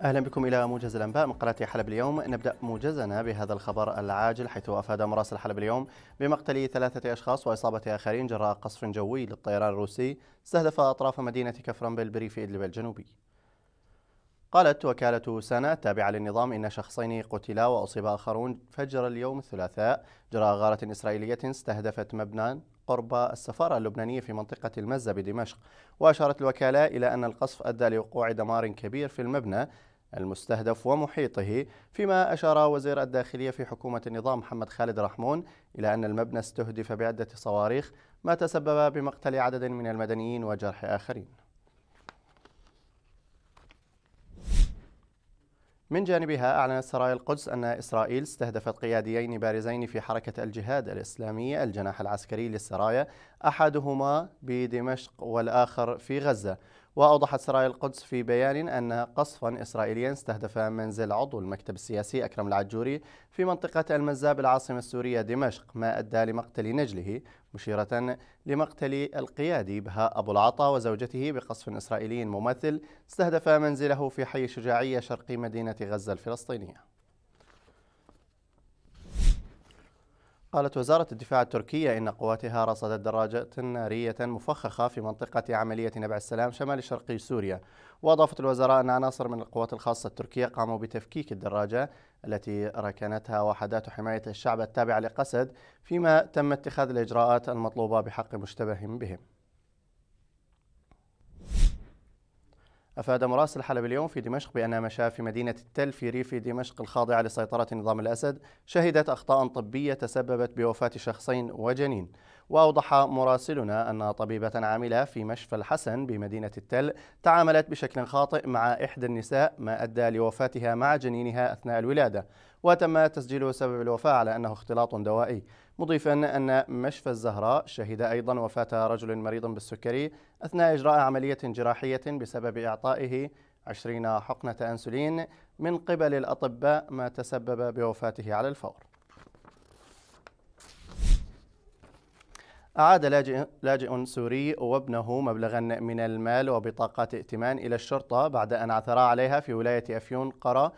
اهلا بكم الى موجز الانباء من قناه حلب اليوم، نبدا موجزنا بهذا الخبر العاجل حيث افاد مراسل حلب اليوم بمقتل ثلاثه اشخاص واصابه اخرين جراء قصف جوي للطيران الروسي استهدف اطراف مدينه كفرنبل بريف ادلب الجنوبي. قالت وكالة سنة التابعة للنظام إن شخصين قتلا وأصيب آخرون فجر اليوم الثلاثاء جراء غارة إسرائيلية استهدفت مبنى قرب السفارة اللبنانية في منطقة المزة بدمشق وأشارت الوكالة إلى أن القصف أدى لوقوع دمار كبير في المبنى المستهدف ومحيطه فيما أشار وزير الداخلية في حكومة النظام محمد خالد رحمون إلى أن المبنى استهدف بعدة صواريخ ما تسبب بمقتل عدد من المدنيين وجرح آخرين من جانبها أعلنت سرايا القدس أن إسرائيل استهدفت قياديين بارزين في حركة الجهاد الإسلامية الجناح العسكري للسرايا أحدهما بدمشق والآخر في غزة وأوضحت سرايا القدس في بيان أن قصفا إسرائيليا استهدف منزل عضو المكتب السياسي أكرم العجوري في منطقة المزاب العاصمة السورية دمشق ما أدى لمقتل نجله مشيرة لمقتل القيادي بهاء أبو العطا وزوجته بقصف إسرائيلي ممثل استهدف منزله في حي الشجاعية شرقي مدينة غزة الفلسطينية قالت وزارة الدفاع التركية إن قواتها رصدت دراجة نارية مفخخة في منطقة عملية نبع السلام شمال شرقي سوريا وأضافت الوزراء أن عناصر من القوات الخاصة التركية قاموا بتفكيك الدراجة التي ركنتها وحدات حماية الشعب التابعة لقسد فيما تم اتخاذ الإجراءات المطلوبة بحق مشتبه بهم أفاد مراسل حلب اليوم في دمشق بأن مشافي مدينة التل في ريف دمشق الخاضعة لسيطرة نظام الأسد شهدت أخطاء طبية تسببت بوفاة شخصين وجنين وأوضح مراسلنا أن طبيبة عاملة في مشفى الحسن بمدينة التل تعاملت بشكل خاطئ مع إحدى النساء ما أدى لوفاتها مع جنينها أثناء الولادة وتم تسجيل سبب الوفاة على أنه اختلاط دوائي مضيفا أن مشفى الزهراء شهد أيضا وفاة رجل مريض بالسكري أثناء إجراء عملية جراحية بسبب إعطائه 20 حقنة أنسولين من قبل الأطباء ما تسبب بوفاته على الفور أعاد لاجئ, لاجئ سوري وابنه مبلغا من المال وبطاقات ائتمان إلى الشرطة بعد أن عثرا عليها في ولاية أفيون قرى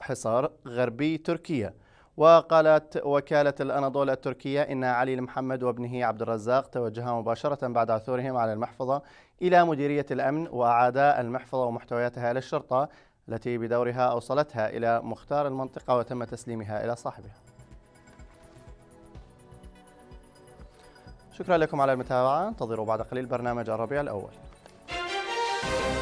حصار غربي تركيا وقالت وكالة الأناضول التركية إن علي محمد وابنه عبد الرزاق توجها مباشرة بعد عثورهم على المحفظة إلى مديرية الأمن وأعاد المحفظة ومحتوياتها للشرطة التي بدورها أوصلتها إلى مختار المنطقة وتم تسليمها إلى صاحبها شكرا لكم على المتابعة انتظروا بعد قليل برنامج الربيع الأول